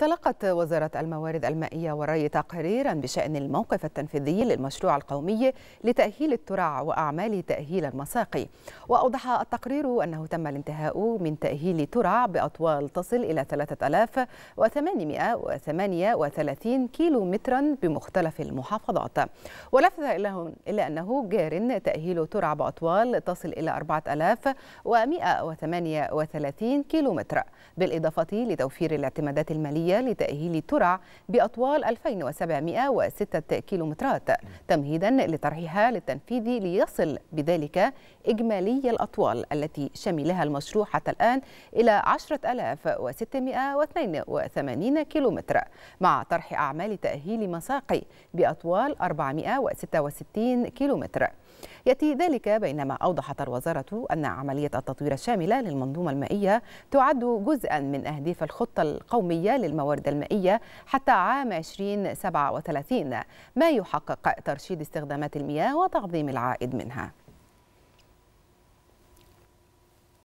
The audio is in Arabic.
تلقت وزارة الموارد المائية والري تقريرا بشأن الموقف التنفيذي للمشروع القومي لتأهيل الترع وأعمال تأهيل المساقي وأوضح التقرير أنه تم الانتهاء من تأهيل ترع بأطوال تصل إلى 3838 كيلو مترا بمختلف المحافظات ولفت إلى أنه جار تأهيل ترع بأطوال تصل إلى 4138 كيلو متر بالإضافة لتوفير الاعتمادات المالية الرئاسية لتأهيل ترع بأطوال 2706 كيلومترات تمهيدا لطرحها للتنفيذ ليصل بذلك إجمالي الأطوال التي شملها المشروع حتى الآن إلى 10682 كيلومتر مع طرح أعمال تأهيل مساقي بأطوال 466 كيلومتر يأتي ذلك بينما أوضحت الوزارة أن عملية التطوير الشاملة للمنظومة المائية تعد جزءا من أهداف الخطة القومية للموارد المائية حتى عام 2037 ما يحقق ترشيد استخدامات المياه وتعظيم العائد منها